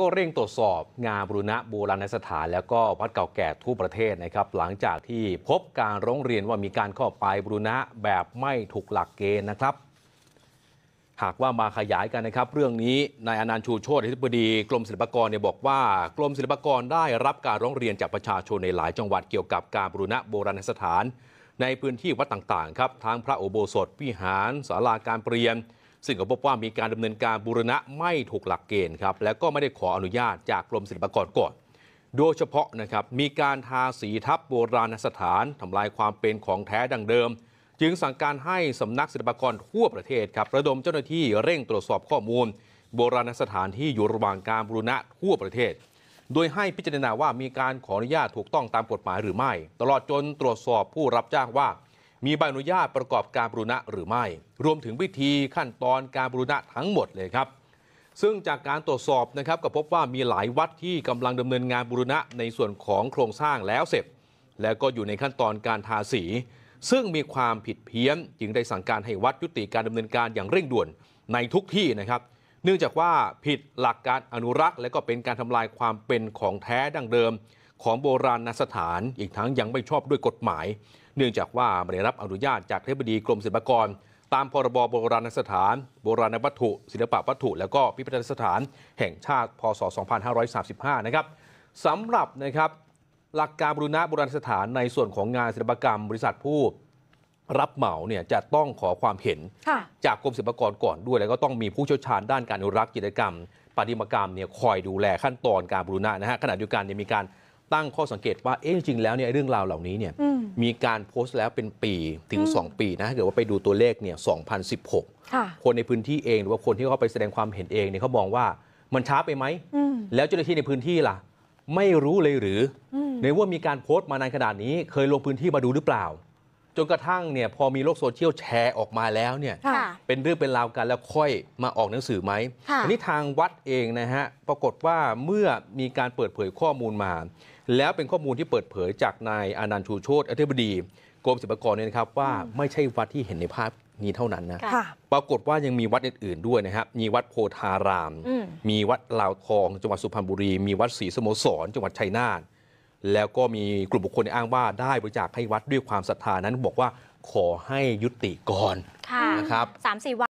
ก็เร่งตรวจสอบงานบุรณะโบราณสถาน แล้วก็วัดเก่าแก่ทั่วประเทศนะครับ หลังจากที่พบการร้องเรียนว่ามีการเข้าไปบุรณะแบบไม่ถูกหลักเกณฑ์นะครับ หากว่ามาขยายกันนะครับเรื่องนี้นายอนันต์ชูโชติธิบดี กรมศิลปากรเนี่ยบอกว่า กรมศิลปากรได้รับการร้องเรียนจากประชาชนในหลายจังหวัดเกี่ยวกับการบุรณะโบราณสถาน ในพื้นที่วัดต่างๆครับทั้งพระโอโบสถวิหาร ศาลาการเปรียนซึ่งก็พบว่ามีการดำเนินการบูรณะไม่ถูกหลักเกณฑ์ครับและก็ไม่ได้ขออนุญาตจากกรมศิลปากรก่อน โดยเฉพาะนะครับมีการทาสีทับโบราณสถานทำลายความเป็นของแท้ดังเดิม จึงสั่งการให้สำนักศิลปากรทั่วประเทศครับระดมเจ้าหน้าที่เร่งตรวจสอบข้อมูล โบราณสถานที่อยู่ระหว่างการบูรณะทั่วประเทศ โดยให้พิจารณาว่ามีการขออนุญาตถูกต้องตามกฎหมายหรือไม่ ตลอดจนตรวจสอบผู้รับจ้างว่ามีใบอนุญาตประกอบการบรณะหรือไม่ รวมถึงวิธีขั้นตอนการบรณะทั้งหมดเลยครับ ซึ่งจากการตรวจสอบนะครับก็พบว่ามีหลายวัดที่กำลังดำเนินงานบรณะในส่วนของโครงสร้างแล้วเสร็จ แล้วก็อยู่ในขั้นตอนการทาสี ซึ่งมีความผิดเพี้ยนจึงได้สั่งการให้วัดยุติการดำเนินการอย่างเร่งด่วนในทุกที่นะครับ เนื่องจากว่าผิดหลักการอนุรักษ์ และก็เป็นการทำลายความเป็นของแท้ดั้งเดิมของโบราณสถานอีกทั้งยังไม่ชอบด้วยกฎหมาย เนื่องจากว่าไม่ได้รับอนุญาต จากเทบดีกรมศิลปากร ตามพรบโบราณสถาน โบราณวัตถุ ศิลปวัตถุและก็พิพิธภัณฑสถานแห่งชาติพศ2535นะครับสำหรับนะครับ หลักการบรณะโบราณสถาน ในส่วนของงานศิลปกรรมบริษัทผู้รับเหมาเนี่ยจะต้องขอความเห็นจากกรมศิลปากรก่อนด้วย แล้วก็ต้องมีผู้เชี่ยวชาญด้านการอนุรักษ์กิจกรรม ปฏิมากรรมเนี่ยคอยดูแลขั้นตอนการบรณะนะฮะขณะเดียวกันเนี่ยมีการตั้งข้อสังเกตว่าเอ๊ะจริงแล้วเนี่ยเรื่องราวเหล่านี้เนี่ยมีการโพสต์แล้วเป็นปีถึง 2 ปีนะถ้าเกิดว่าไปดูตัวเลขเนี่ย2016คนในพื้นที่เองหรือว่าคนที่เขาไปแสดงความเห็นเองเนี่ยเขามองว่ามันช้าไปไหมแล้วเจ้าหน้าที่ในพื้นที่ล่ะ ไม่รู้เลยหรือ ในว่ามีการโพสต์มานานขนาดนี้ เคยลงพื้นที่มาดูหรือเปล่าจนกระทั่งเนี่ยพอมีโลกโซเชียลแชร์ออกมาแล้วเนี่ยเป็นเรื่องเป็นราวกัน แล้วค่อยมาออกหนังสือไหมทีนี้ทางวัดเองนะฮะปรากฏว่าเมื่อมีการเปิดเผยข้อมูลมา แล้วเป็นข้อมูลที่เปิดเผยจากนายอนันต์ชูโชตอธิบดีกรมศิลปากรเนี่ยนะครับว่า ไม่ใช่วัดที่เห็นในภาพนี้เท่านั้นนะะปรากฏว่ายังมีวัดอื่น ๆด้วยนะครับมีวัดโพธารามมมีวัดลาวทองจังหวัดสุพรรณบุรีมี วัดศรีสโมสร จังหวัดชัยนาทแล้วก็มีกลุ่มบุคคลอ้างว่าได้บริจาคให้วัดด้วยความศรัทธานั้นบอกว่า ขอให้ยุติก่อนนะครับสามสี่วัน